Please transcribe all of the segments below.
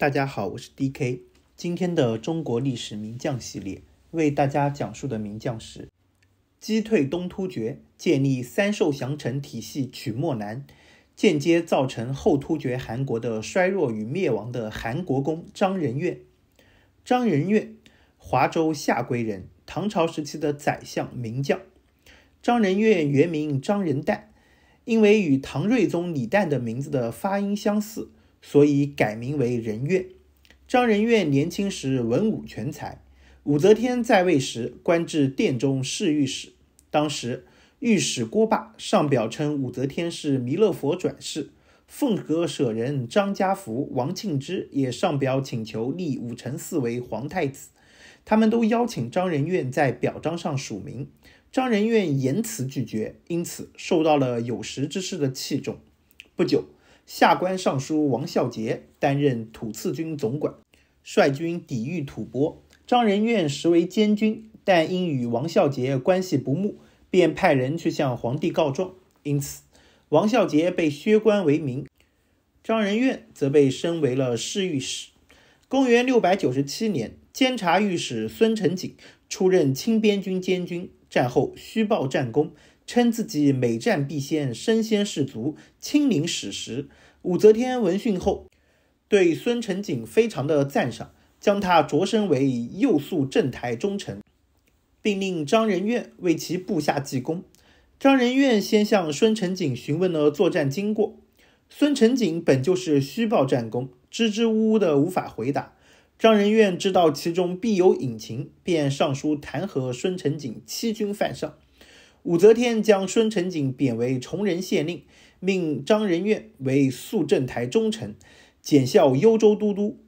大家好，我是 D.K。今天的中国历史名将系列为大家讲述的名将是击退东突厥、建立三受降臣体系、曲漠南，间接造成后突厥汗国的衰弱与灭亡的韩国公张仁愿。张仁愿，华州夏圭人，唐朝时期的宰相、名将。张仁愿原名张仁旦，因为与唐睿宗李旦的名字的发音相似。所以改名为仁愿。张仁愿年轻时文武全才，武则天在位时官至殿中侍御史。当时御史郭霸上表称武则天是弥勒佛转世，凤阁舍人张家福、王庆之也上表请求立武承嗣为皇太子，他们都邀请张仁愿在表彰上署名，张仁愿严辞拒绝，因此受到了有识之士的器重。不久。下官尚书王孝杰担任吐刺军总管，率军抵御吐蕃。张仁愿实为监军，但因与王孝杰关系不睦，便派人去向皇帝告状，因此王孝杰被削官为民，张仁愿则被升为了侍御史。公元六百九十七年，监察御史孙承景出任清边军监军，战后虚报战功。称自己每战必先，身先士卒，亲临史实。武则天闻讯后，对孙承景非常的赞赏，将他擢升为右肃政台中丞，并令张仁愿为其部下记功。张仁愿先向孙承景询问了作战经过，孙承景本就是虚报战功，支支吾吾的无法回答。张仁愿知道其中必有隐情，便上书弹劾孙承景欺君犯上。武则天将孙承景贬为崇仁县令，命张仁愿为肃政台中丞，检校幽州都督。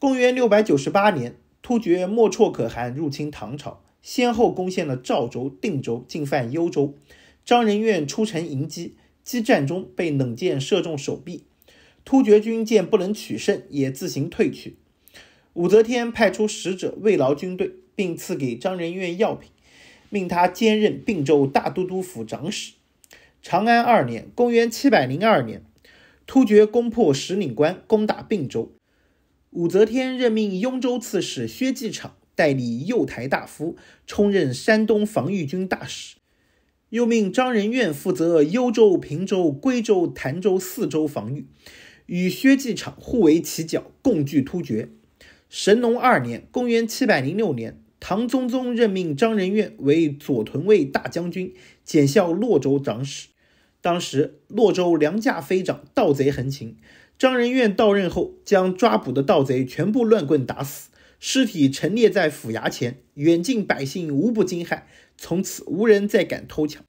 公元六百九十八年，突厥莫啜可汗入侵唐朝，先后攻陷了赵州、定州，进犯幽州。张仁愿出城迎击，激战中被冷箭射中手臂，突厥军见不能取胜，也自行退去。武则天派出使者慰劳军队，并赐给张仁愿药品。命他兼任并州大都督府长史。长安二年（公元702年），突厥攻破石岭关，攻打并州。武则天任命雍州刺史薛继昶代理右台大夫，充任山东防御军大使。又命张仁愿负责幽州、平州、归州、潭州四州防御，与薛继昶互为犄角，共拒突厥。神农二年（公元706年）。唐宗宗任命张仁愿为左屯卫大将军，检校洛州长史。当时洛州粮价飞涨，盗贼横行。张仁愿到任后，将抓捕的盗贼全部乱棍打死，尸体陈列在府衙前，远近百姓无不惊骇。从此无人再敢偷抢。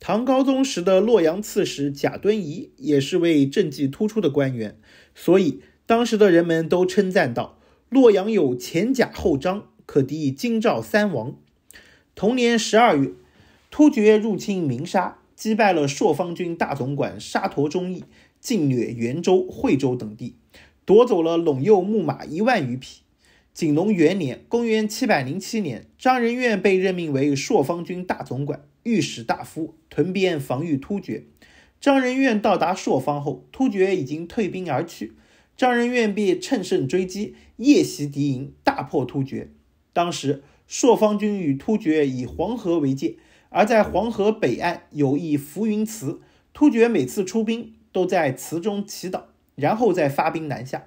唐高宗时的洛阳刺史贾敦颐也是位政绩突出的官员，所以当时的人们都称赞道：“洛阳有前贾后张。”可敌金、赵三王。同年十二月，突厥入侵明沙，击败了朔方军大总管沙陀忠义，进掠元州、惠州等地，夺走了陇右木马一万余匹。景龙元年（公元707年），张仁愿被任命为朔方军大总管、御史大夫，屯边防御突厥。张仁愿到达朔方后，突厥已经退兵而去，张仁愿便乘胜追击，夜袭敌营，大破突厥。当时，朔方军与突厥以黄河为界，而在黄河北岸有一浮云祠，突厥每次出兵都在祠中祈祷，然后再发兵南下。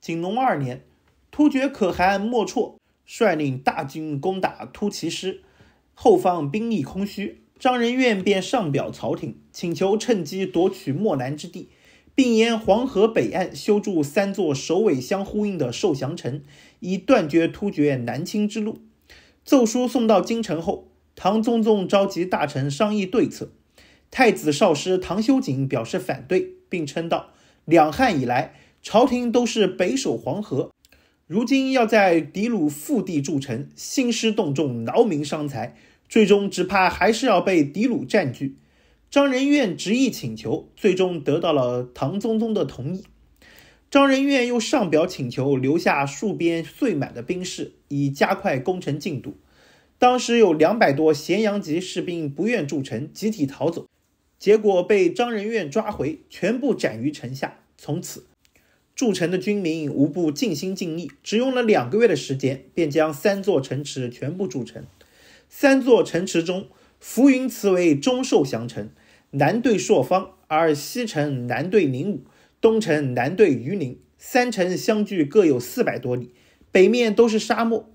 景龙二年，突厥可汗莫啜率领大军攻打突骑师，后方兵力空虚，张仁愿便上表朝廷，请求趁机夺取漠南之地，并沿黄河北岸修筑三座首尾相呼应的受降城。以断绝突厥南侵之路。奏书送到京城后，唐宗宗召集大臣商议对策。太子少师唐修景表示反对，并称道：“两汉以来，朝廷都是北守黄河，如今要在狄鲁腹地筑城，兴师动众，劳民伤财，最终只怕还是要被狄鲁占据。”张仁愿执意请求，最终得到了唐宗宗的同意。张仁愿又上表请求留下戍边岁满的兵士，以加快攻城进度。当时有两百多咸阳籍士兵不愿筑城，集体逃走，结果被张仁愿抓回，全部斩于城下。从此，筑城的军民无不尽心尽力，只用了两个月的时间，便将三座城池全部筑成。三座城池中，浮云祠为中寿降城，南对朔方，而西城南对宁武。东城南对榆林，三城相距各有四百多里，北面都是沙漠。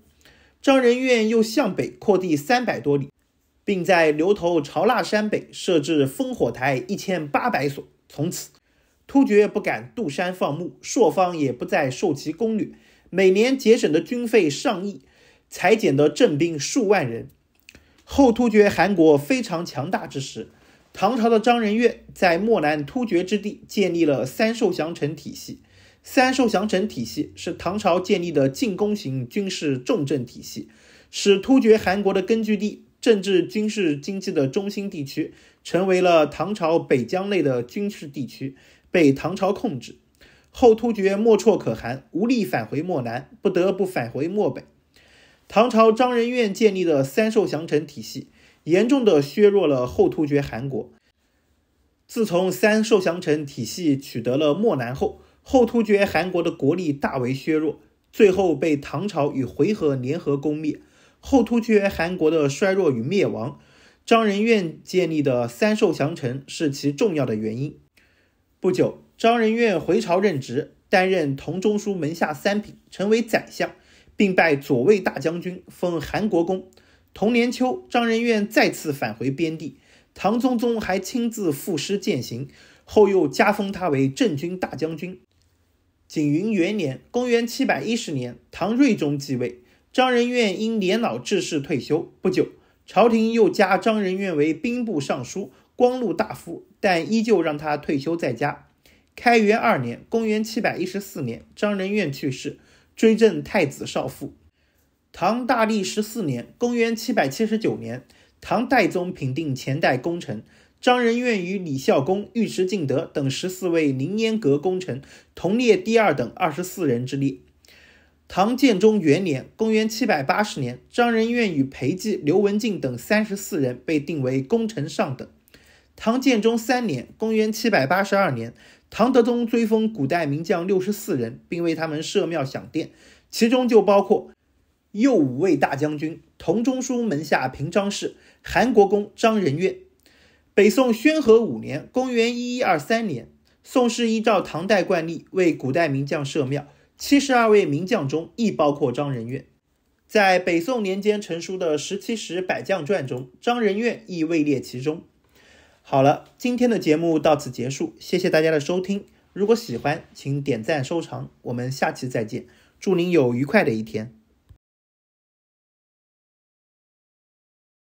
张仁愿又向北扩地三百多里，并在牛头朝腊山北设置烽火台一千八百所。从此，突厥不敢渡山放牧，朔方也不再受其攻略，每年节省的军费上亿，裁减的镇兵数万人。后突厥汗国非常强大之时。唐朝的张仁愿在漠南突厥之地建立了三受降城体系。三受降城体系是唐朝建立的进攻型军事重镇体系，使突厥汗国的根据地、政治、军事、经济的中心地区成为了唐朝北疆内的军事地区，被唐朝控制。后突厥莫绰可汗无力返回漠南，不得不返回漠北。唐朝张仁愿建立的三受降城体系。严重的削弱了后突厥汗国。自从三受降城体系取得了漠南后，后突厥汗国的国力大为削弱，最后被唐朝与回纥联合攻灭。后突厥汗国的衰弱与灭亡，张仁愿建立的三受降城是其重要的原因。不久，张仁愿回朝任职，担任同中书门下三品，成为宰相，并拜左卫大将军，封韩国公。同年秋，张仁愿再次返回边地，唐宗宗还亲自赋诗饯行，后又加封他为镇军大将军。景云元年（公元710年），唐睿宗继位，张仁愿因年老致仕退休。不久，朝廷又加张仁愿为兵部尚书、光禄大夫，但依旧让他退休在家。开元二年（公元714年），张仁愿去世，追赠太子少傅。唐大历十四年（公元779年），唐代宗平定前代功臣，张仁愿与李孝恭、尉迟敬德等十四位凌烟阁功臣同列第二等二十四人之列。唐建中元年（公元780年），张仁愿与裴寂、刘文静等三十四人被定为功臣上等。唐建中三年（公元782年），唐德宗追封古代名将六十四人，并为他们设庙享殿，其中就包括。右五位大将军、同中书门下平章事、韩国公张仁愿。北宋宣和五年（公元一一二三年），宋氏依照唐代惯例为古代名将设庙，七十二位名将中亦包括张仁愿。在北宋年间成书的《十七史百将传》中，张仁愿亦位列其中。好了，今天的节目到此结束，谢谢大家的收听。如果喜欢，请点赞收藏，我们下期再见。祝您有愉快的一天。